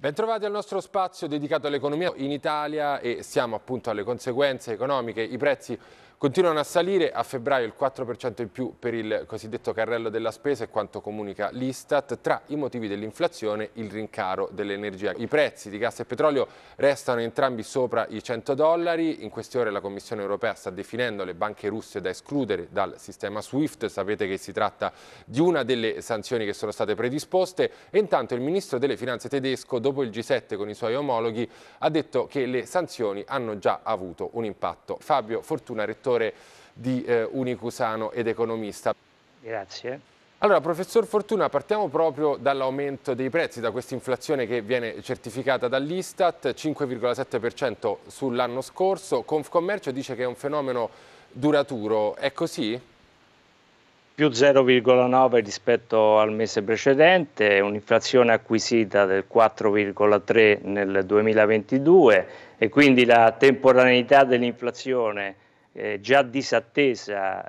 Bentrovati al nostro spazio dedicato all'economia in Italia e siamo appunto alle conseguenze economiche. I prezzi Continuano a salire a febbraio il 4% in più per il cosiddetto carrello della spesa e quanto comunica l'Istat. Tra i motivi dell'inflazione il rincaro dell'energia. I prezzi di gas e petrolio restano entrambi sopra i 100 dollari. In queste ore la Commissione europea sta definendo le banche russe da escludere dal sistema SWIFT. Sapete che si tratta di una delle sanzioni che sono state predisposte. E intanto il ministro delle finanze tedesco, dopo il G7 con i suoi omologhi, ha detto che le sanzioni hanno già avuto un impatto. Fabio Fortuna, rettore direttore di eh, Unicusano ed economista. Grazie. Allora, professor Fortuna, partiamo proprio dall'aumento dei prezzi, da questa inflazione che viene certificata dall'Istat, 5,7% sull'anno scorso. Confcommercio dice che è un fenomeno duraturo, è così? Più 0,9 rispetto al mese precedente, un'inflazione acquisita del 4,3 nel 2022 e quindi la temporaneità dell'inflazione eh, già disattesa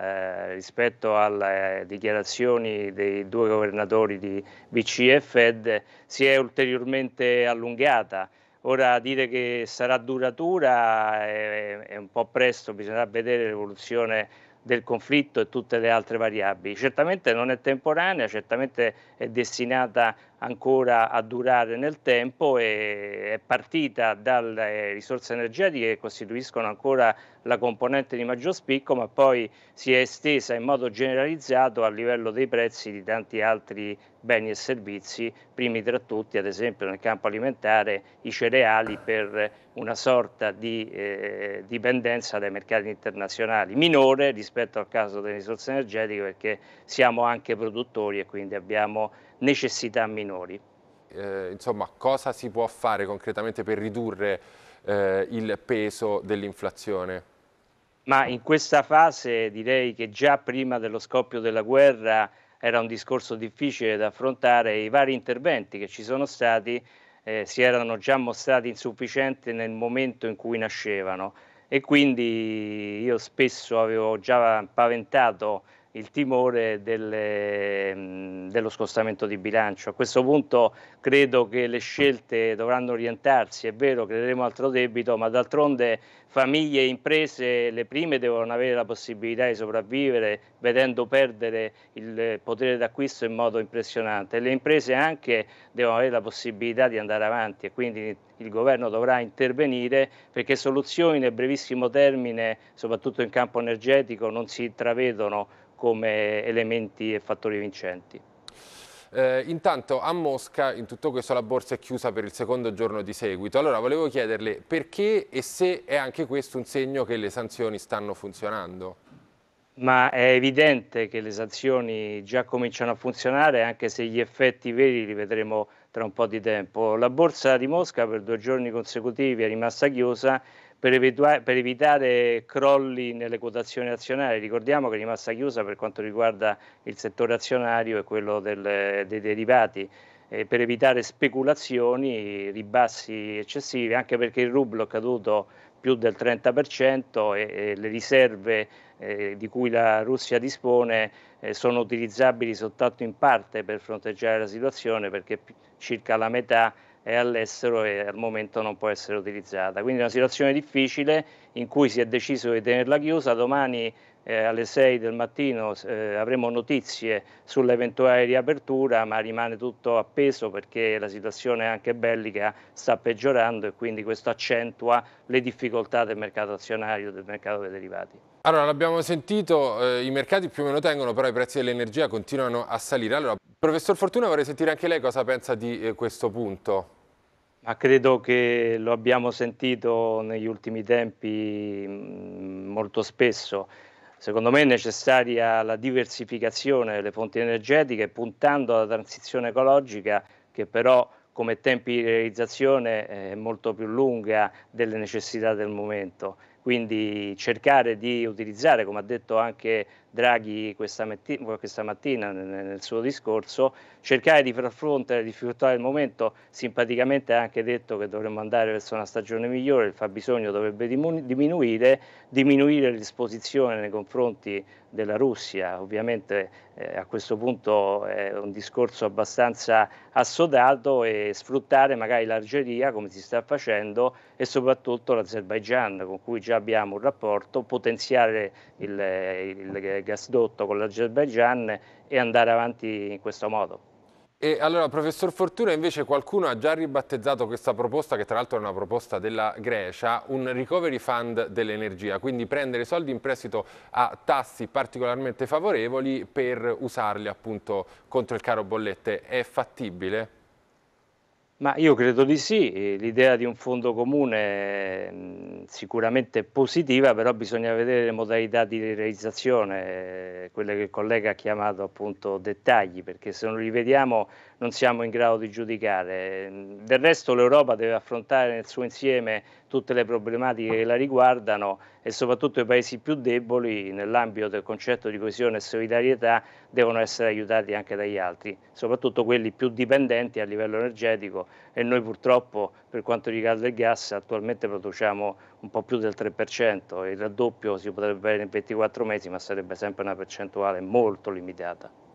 eh, rispetto alle dichiarazioni dei due governatori di BCE e Fed, si è ulteriormente allungata. Ora dire che sarà duratura è, è un po' presto, bisognerà vedere l'evoluzione del conflitto e tutte le altre variabili. Certamente non è temporanea, certamente è destinata ancora a durare nel tempo e è partita dalle risorse energetiche che costituiscono ancora la componente di maggior spicco, ma poi si è estesa in modo generalizzato a livello dei prezzi di tanti altri beni e servizi, primi tra tutti, ad esempio nel campo alimentare, i cereali per una sorta di eh, dipendenza dai mercati internazionali, minore rispetto al caso delle risorse energetiche perché siamo anche produttori e quindi abbiamo necessità minori. Eh, insomma, cosa si può fare concretamente per ridurre eh, il peso dell'inflazione? Ma in questa fase direi che già prima dello scoppio della guerra era un discorso difficile da affrontare e i vari interventi che ci sono stati eh, si erano già mostrati insufficienti nel momento in cui nascevano e quindi io spesso avevo già paventato il timore delle, mm, dello scostamento di bilancio. A questo punto credo che le scelte dovranno orientarsi, è vero, creeremo altro debito, ma d'altronde famiglie e imprese, le prime devono avere la possibilità di sopravvivere vedendo perdere il potere d'acquisto in modo impressionante. Le imprese anche devono avere la possibilità di andare avanti e quindi il governo dovrà intervenire perché soluzioni nel brevissimo termine, soprattutto in campo energetico, non si intravedono come elementi e fattori vincenti. Eh, intanto a Mosca in tutto questo la borsa è chiusa per il secondo giorno di seguito. Allora volevo chiederle perché e se è anche questo un segno che le sanzioni stanno funzionando. Ma è evidente che le sanzioni già cominciano a funzionare anche se gli effetti veri li vedremo tra un po' di tempo. La borsa di Mosca per due giorni consecutivi è rimasta chiusa per, evitua- per, evitare crolli nelle quotazioni azionarie. Ricordiamo che è rimasta chiusa per quanto riguarda il settore azionario e quello del, dei derivati. Eh, per evitare speculazioni, ribassi eccessivi, anche perché il rublo è caduto più del 30% e, e le riserve eh, di cui la Russia dispone eh, sono utilizzabili soltanto in parte per fronteggiare la situazione perché p- circa la metà è all'estero e al momento non può essere utilizzata. Quindi è una situazione difficile in cui si è deciso di tenerla chiusa, domani eh, alle 6 del mattino eh, avremo notizie sull'eventuale riapertura, ma rimane tutto appeso perché la situazione anche bellica sta peggiorando e quindi questo accentua le difficoltà del mercato azionario, del mercato dei derivati. Allora, l'abbiamo sentito, eh, i mercati più o meno tengono, però i prezzi dell'energia continuano a salire. Allora, professor Fortuna, vorrei sentire anche lei cosa pensa di eh, questo punto. Ma credo che lo abbiamo sentito negli ultimi tempi mm, molto spesso. Secondo me è necessaria la diversificazione delle fonti energetiche puntando alla transizione ecologica che però come tempi di realizzazione è molto più lunga delle necessità del momento. Quindi cercare di utilizzare, come ha detto anche Draghi questa, mattina, questa mattina nel suo discorso, cercare di far fronte alle difficoltà del momento, simpaticamente ha anche detto che dovremmo andare verso una stagione migliore, il fabbisogno dovrebbe diminuire, diminuire l'esposizione nei confronti della Russia, ovviamente eh, a questo punto è un discorso abbastanza assodato e sfruttare magari l'Algeria come si sta facendo e soprattutto l'Azerbaigian con cui già abbiamo un rapporto, potenziare il, il gasdotto con l'Azerbaigian e andare avanti in questo modo. E allora, professor Fortuna, invece qualcuno ha già ribattezzato questa proposta, che tra l'altro è una proposta della Grecia, un recovery fund dell'energia, quindi prendere soldi in prestito a tassi particolarmente favorevoli per usarli appunto contro il caro bollette. È fattibile? Ma io credo di sì, l'idea di un fondo comune mm, sicuramente positiva, però bisogna vedere le modalità di realizzazione, eh, quelle che il collega ha chiamato appunto dettagli, perché se non li vediamo non siamo in grado di giudicare. Mm, del resto l'Europa deve affrontare nel suo insieme tutte le problematiche che la riguardano e soprattutto i paesi più deboli nell'ambito del concetto di coesione e solidarietà devono essere aiutati anche dagli altri, soprattutto quelli più dipendenti a livello energetico e noi purtroppo per quanto riguarda il gas attualmente produciamo un po' più del 3%, il raddoppio si potrebbe avere in 24 mesi ma sarebbe sempre una percentuale molto limitata.